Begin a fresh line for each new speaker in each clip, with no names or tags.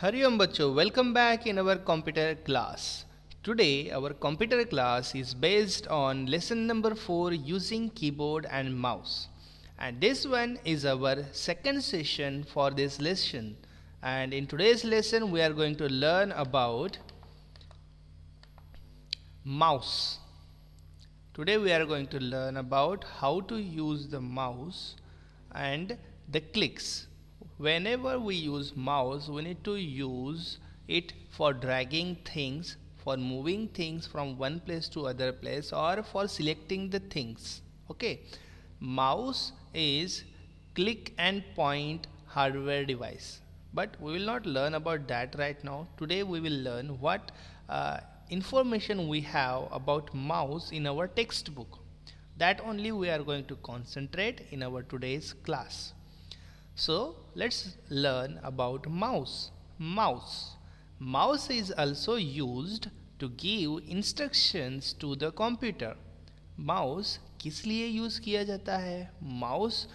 Hariom Bacho, welcome back in our computer class. Today our computer class is based on lesson number 4 using keyboard and mouse. And this one is our second session for this lesson. And in today's lesson we are going to learn about mouse. Today we are going to learn about how to use the mouse and the clicks whenever we use mouse we need to use it for dragging things for moving things from one place to other place or for selecting the things okay mouse is click and point hardware device but we will not learn about that right now today we will learn what uh, information we have about mouse in our textbook that only we are going to concentrate in our today's class So let's learn about mouse. Mouse. Mouse is also used to give instructions to the computer. Mouse किस लिए use किया जाता है mouse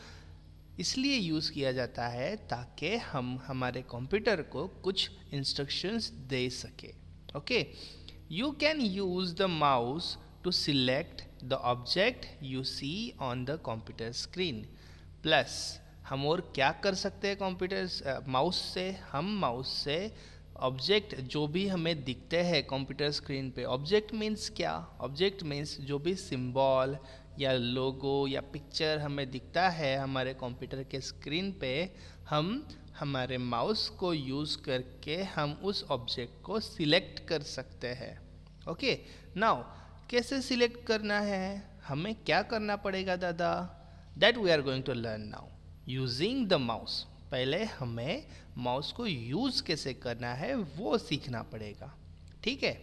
इसलिए use किया जाता है ताकि हम हमारे कंप्यूटर को कुछ इंस्ट्रक्शंस दे सके okay you can use the mouse to select the object you see on the computer screen plus हम और क्या कर सकते हैं कंप्यूटर माउस से हम माउस से ऑब्जेक्ट जो भी हमें दिखते हैं कंप्यूटर स्क्रीन पे ऑब्जेक्ट मीन्स क्या ऑब्जेक्ट मीन्स जो भी सिंबल या लोगो या पिक्चर हमें दिखता है हमारे कंप्यूटर के स्क्रीन पे हम हमारे माउस को यूज़ करके हम उस ऑब्जेक्ट को सिलेक्ट कर सकते हैं ओके नाउ कैसे सिलेक्ट करना है हमें क्या करना पड़ेगा दादा that we are going to learn now using the mouse पहले हमें माउस को यूज़ कैसे करना है वो सीखना पड़ेगा ठीक है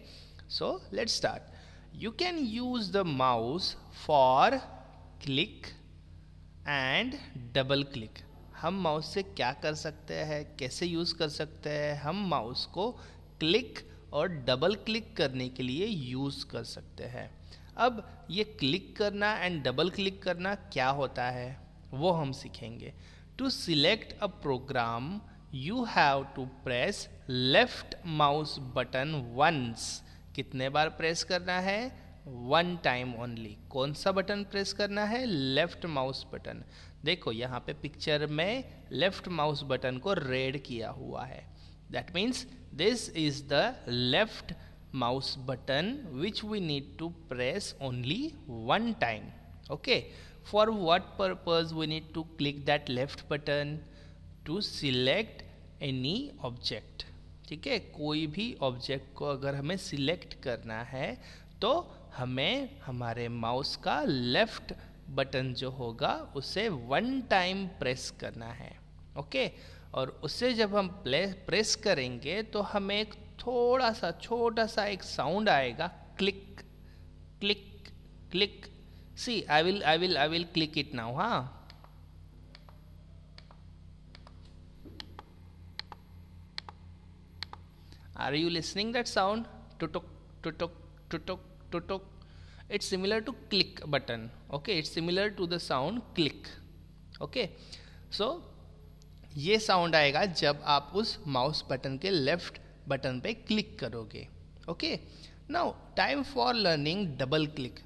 so let start you can use the mouse for click and double click हम माउस से क्या कर सकते हैं कैसे यूज़ कर सकते हैं हम माउस को क्लिक और डबल क्लिक करने के लिए यूज़ कर सकते हैं अब ये क्लिक करना एंड डबल क्लिक करना क्या होता है वो हम सीखेंगे to select a program you have to press left mouse button once कितने बार प्रेस करना है वन टाइम ओनली कौन सा बटन प्रेस करना है लेफ्ट माउस बटन देखो यहाँ पे पिक्चर में लेफ्ट माउस बटन को रेड किया हुआ है that means this is the left mouse button which we need to press only one time okay for what purpose we need to click that left button to select any object ठीक है कोई भी object को अगर हमें select करना है तो हमें हमारे माउस का लेफ्ट बटन जो होगा उसे वन टाइम प्रेस करना है ओके और उसे जब हम प्रेस करेंगे तो हमें एक थोड़ा सा छोटा सा एक साउंड आएगा click click click see i will i will i will click it now huh are you listening that sound tutuk tutuk tutuk tutuk it's similar to click button okay it's similar to the sound click okay so ये sound आएगा जब आप उस mouse button के left button पे click करोगे okay now time for learning double click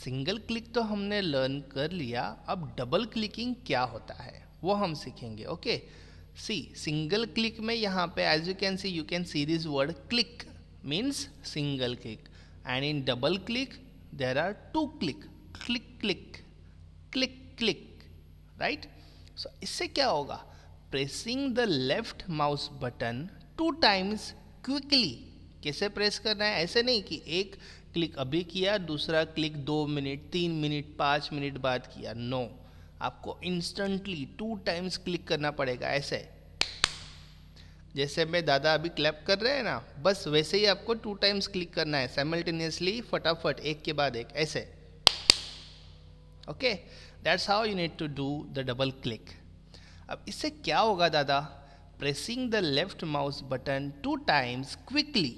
single click तो हमने लर्न कर लिया अब डबल क्लिकिंग क्या होता है वो हम सीखेंगे ओके सी सिंगल क्लिक में यहाँ पे as you can see you can see this word click means single click and in double click there are two click click click click click right so इससे क्या होगा pressing the left mouse button two times quickly कैसे press करना है ऐसे नहीं कि एक क्लिक अभी किया दूसरा क्लिक दो मिनट तीन मिनट पाँच मिनट बाद किया नो आपको इंस्टेंटली टू टाइम्स क्लिक करना पड़ेगा ऐसे जैसे मैं दादा अभी क्लैप कर रहे हैं ना बस वैसे ही आपको टू टाइम्स क्लिक करना है साइमल्टेनियसली फटाफट एक के बाद एक ऐसे okay that's how you need to do the double click अब इससे क्या होगा दादा pressing the left mouse button two times quickly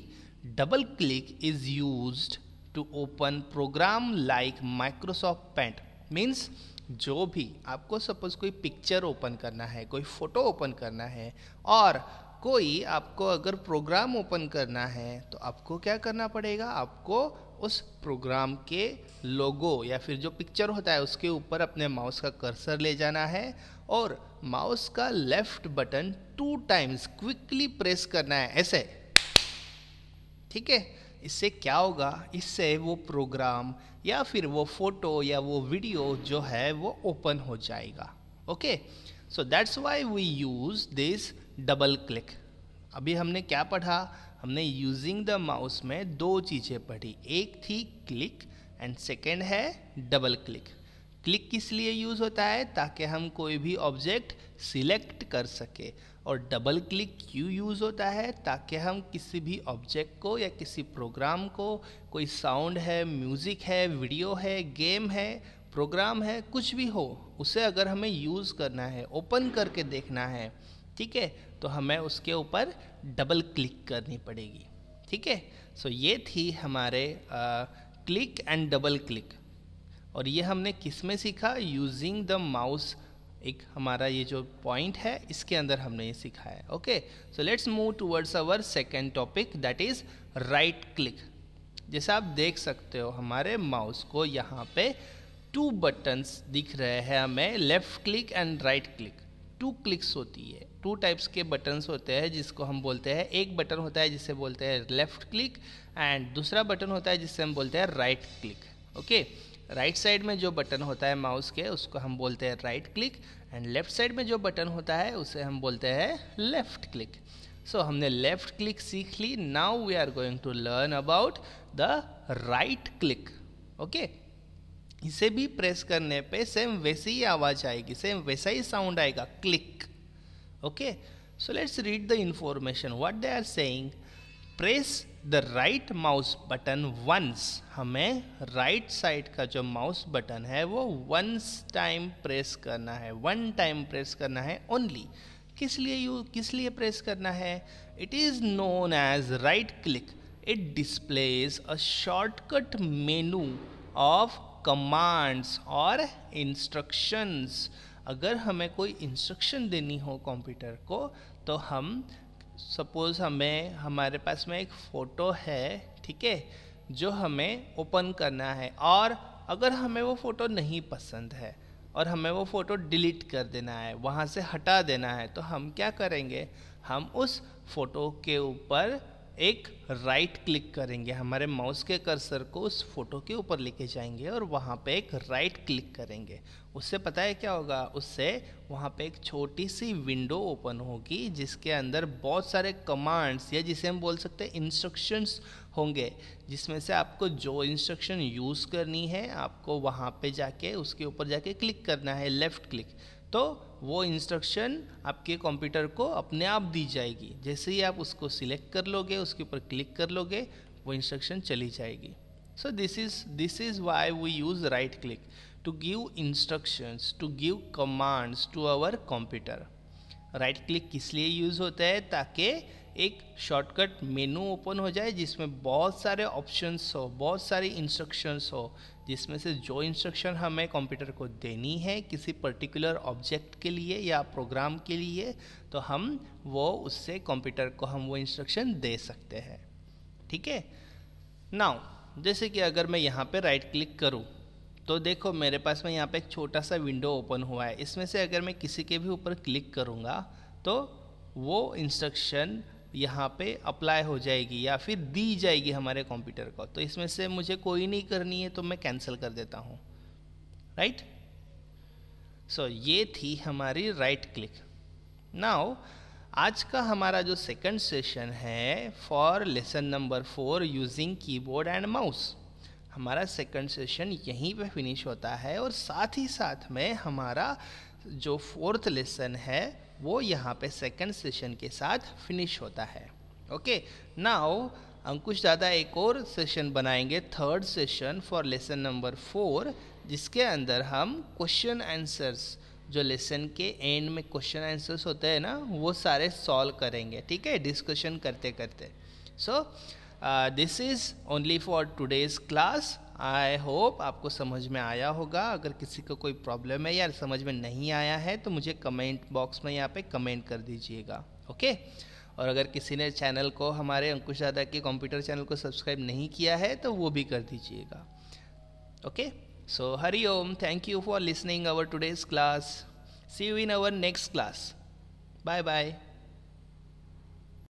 double click is used to open program like Microsoft paint means जो भी आपको सपोज कोई पिक्चर ओपन करना है कोई फ़ोटो ओपन करना है और कोई आपको अगर प्रोग्राम ओपन करना है तो आपको क्या करना पड़ेगा आपको उस प्रोग्राम के लोगो या फिर जो पिक्चर होता है उसके ऊपर अपने माउस का कर्सर ले जाना है और माउस का left button two times quickly press करना है ऐसे ठीक है इससे क्या होगा इससे वो प्रोग्राम या फिर वो फोटो या वो वीडियो जो है वो ओपन हो जाएगा okay so that's why we use this double click अभी हमने क्या पढ़ा हमने यूजिंग द माउस में दो चीज़ें पढ़ी एक थी क्लिक एंड सेकेंड है डबल क्लिक क्लिक किस लिए यूज़ होता है ताकि हम कोई भी ऑब्जेक्ट सिलेक्ट कर सके और डबल क्लिक क्यों यूज़ होता है ताकि हम किसी भी ऑब्जेक्ट को या किसी प्रोग्राम को कोई साउंड है म्यूज़िक है वीडियो है गेम है प्रोग्राम है कुछ भी हो उसे अगर हमें यूज़ करना है ओपन करके देखना है ठीक है तो हमें उसके ऊपर डबल क्लिक करनी पड़ेगी ठीक है सो ये थी हमारे uh, click and double click और ये हमने किस में सीखा यूजिंग द माउस एक हमारा ये जो पॉइंट है इसके अंदर हमने ये सीखा है okay so let's move towards our second topic that is right click जैसा आप देख सकते हो हमारे माउस को यहाँ पे टू बटन्स दिख रहे हैं हमें left click and right click two clicks होती है टू टाइप्स के बटन्स होते हैं जिसको हम बोलते हैं एक बटन होता है जिसे बोलते हैं लेफ्ट क्लिक एंड दूसरा बटन होता है जिससे हम बोलते हैं right click okay okay? Right side में जो बटन होता है माउस के उसको हम बोलते हैं right click and left side में जो बटन होता है उसे हम बोलते हैं लेफ्ट क्लिक सो हमने लेफ्ट क्लिक सीख ली now we are going to learn about the right click okay इसे भी प्रेस करने पे सेम वैसी ही आवाज आएगी सेम वैसा ही साउंड आएगा click okay so let's read the information what they are saying press the right mouse button once हमें राइट right साइड का जो माउस बटन है वो वंस टाइम प्रेस करना है वन टाइम प्रेस करना है ओनली किस लिए यू किस लिए प्रेस करना है it is known as right click it displays a shortcut menu of commands और इंस्ट्रक्शंस अगर हमें कोई इंस्ट्रक्शन देनी हो कंप्यूटर को तो हम सपोज़ हमें हमारे पास में एक फ़ोटो है ठीक है जो हमें ओपन करना है और अगर हमें वो फ़ोटो नहीं पसंद है और हमें वो फ़ोटो डिलीट कर देना है वहाँ से हटा देना है तो हम क्या करेंगे हम उस फ़ोटो के ऊपर एक राइट क्लिक करेंगे हमारे माउस के कर्सर को उस फोटो के ऊपर लेके जाएंगे और वहाँ पे एक राइट क्लिक करेंगे उससे पता है क्या होगा उससे वहाँ पे एक छोटी सी विंडो ओपन होगी जिसके अंदर बहुत सारे कमांड्स या जिसे हम बोल सकते हैं इंस्ट्रक्शंस होंगे जिसमें से आपको जो इंस्ट्रक्शन यूज़ करनी है आपको वहाँ पे जाके उसके ऊपर जाके क्लिक करना है लेफ़्ट क्लिक तो वो इंस्ट्रक्शन आपके कंप्यूटर को अपने आप दी जाएगी जैसे ही आप उसको सिलेक्ट कर लोगे उसके ऊपर क्लिक कर लोगे वो इंस्ट्रक्शन चली जाएगी so this is this is why we use right click to give instructions to give commands to our computer right click किस लिए यूज होता है ताकि एक शॉर्टकट मेनू ओपन हो जाए जिसमें बहुत सारे ऑप्शंस हो बहुत सारी इंस्ट्रक्शंस हो जिसमें से जो इंस्ट्रक्शन हमें कंप्यूटर को देनी है किसी पर्टिकुलर ऑब्जेक्ट के लिए या प्रोग्राम के लिए तो हम वो उससे कंप्यूटर को हम वो इंस्ट्रक्शन दे सकते हैं ठीक है नाउ जैसे कि अगर मैं यहाँ पे राइट क्लिक करूँ तो देखो मेरे पास में यहाँ पे एक छोटा सा विंडो ओपन हुआ है इसमें से अगर मैं किसी के भी ऊपर क्लिक करूँगा तो वो इंस्ट्रक्शन यहाँ पे अप्लाई हो जाएगी या फिर दी जाएगी हमारे कंप्यूटर को तो इसमें से मुझे कोई नहीं करनी है तो मैं कैंसिल कर देता हूँ राइट सो ये थी हमारी राइट क्लिक नाउ आज का हमारा जो सेकंड सेशन है for lesson number four using keyboard and mouse हमारा सेकंड सेशन यहीं पे फिनिश होता है और साथ ही साथ में हमारा जो फोर्थ लेसन है वो यहाँ पे सेकंड सेशन के साथ फिनिश होता है ओके नाउ अंकुश दादा एक और सेशन बनाएंगे third session for lesson number four जिसके अंदर हम क्वेश्चन आंसर्स जो लेसन के एंड में क्वेश्चन आंसर्स होते हैं ना वो सारे सॉल्व करेंगे ठीक है डिस्कशन करते करते so this is only for today's class I hope आपको समझ में आया होगा अगर किसी को कोई प्रॉब्लम है या समझ में नहीं आया है तो मुझे कमेंट बॉक्स में यहाँ पे कमेंट कर दीजिएगा ओके और अगर किसी ने चैनल को हमारे अंकुश दादा के कंप्यूटर चैनल को सब्सक्राइब नहीं किया है तो वो भी कर दीजिएगा okay so Hari Om thank you for listening our today's class see you in our next class bye bye